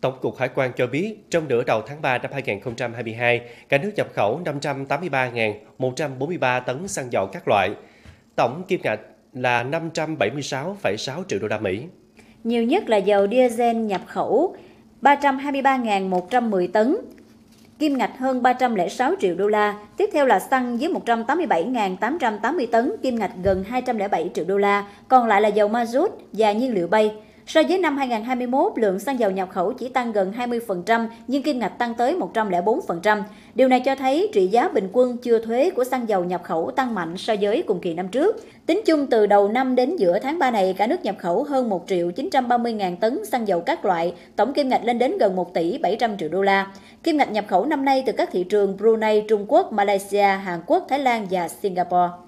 Tổng cục Hải quan cho biết, trong nửa đầu tháng 3 năm 2022, cả nước nhập khẩu 583.143 tấn xăng dầu các loại. Tổng kim ngạch là 576,6 triệu đô la Mỹ. Nhiều nhất là dầu diesel nhập khẩu 323.110 tấn, kim ngạch hơn 306 triệu đô la. Tiếp theo là xăng dưới 187.880 tấn, kim ngạch gần 207 triệu đô la. Còn lại là dầu ma rút và nhiên liệu bay – So với năm 2021, lượng xăng dầu nhập khẩu chỉ tăng gần 20% nhưng kim ngạch tăng tới 104%. Điều này cho thấy trị giá bình quân chưa thuế của xăng dầu nhập khẩu tăng mạnh so với cùng kỳ năm trước. Tính chung từ đầu năm đến giữa tháng 3 này, cả nước nhập khẩu hơn 1 triệu 930 ngàn tấn xăng dầu các loại, tổng kim ngạch lên đến gần 1 tỷ 700 triệu đô la. Kim ngạch nhập khẩu năm nay từ các thị trường Brunei, Trung Quốc, Malaysia, Hàn Quốc, Thái Lan và Singapore.